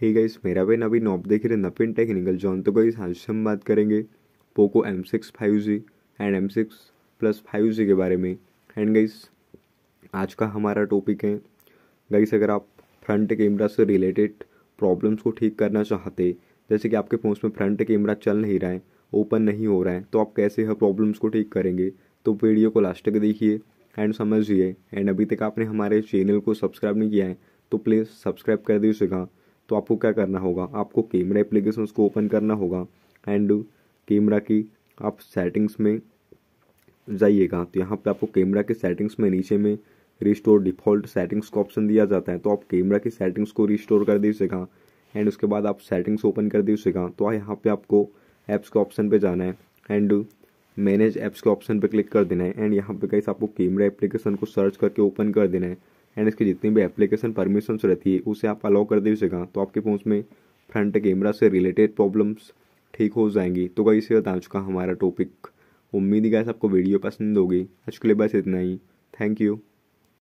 हे guys मेरा बेन अभी नॉप देख रहे नपिन टेक्निकल जॉन तो गई आज से हम बात करेंगे Poco M six five G and M six plus five G के बारे में एंड गाइस आज का हमारा टॉपिक है गाइस अगर आप फ्रंट कैमरा से रिलेटेड प्रॉब्लम्स को ठीक करना चाहते जैसे कि आपके फ़ोन में फ्रंट कैमरा चल नहीं रहा है ओपन नहीं हो रहा है तो आप कैसे हर प्रॉब्लम्स को ठीक करेंगे तो वीडियो को लास्ट तक देखिए एंड समझिए एंड अभी तक आपने हमारे चैनल को सब्सक्राइब नहीं किया है तो प्लीज़ सब्सक्राइब कर दीजिएगा तो आपको क्या करना होगा आपको कैमरा एप्लीकेशन को ओपन करना होगा एंड कैमरा की आप सेटिंग्स में जाइएगा तो यहाँ पे आपको कैमरा के सेटिंग्स में नीचे में रिस्टोर डिफ़ॉल्ट सेटिंग्स का ऑप्शन दिया जाता है तो आप कैमरा की सेटिंग्स को रिस्टोर कर दीजिएगा एंड उसके बाद आप सेटिंग्स ओपन कर दीजिएगा तो यहाँ पे आपको ऐप्स के ऑप्शन पे जाना है एंड मैनेज ऐप्स के ऑप्शन पे क्लिक कर देना है एंड यहाँ पे कैसे आपको कैमरा एप्लीकेशन को सर्च करके ओपन कर देना है एंड इसकी जितनी भी एप्लीकेशन परमिशंस रहती है उसे आप अलाउ कर दीजिएगा तो, तो आपके फोन में फ्रंट कैमरा से रिलेटेड प्रॉब्लम्स ठीक हो जाएंगी तो कहीं से बता चुका हमारा टॉपिक उम्मीद ही गैस आपको वीडियो पसंद होगी आज के लिए बस इतना ही थैंक यू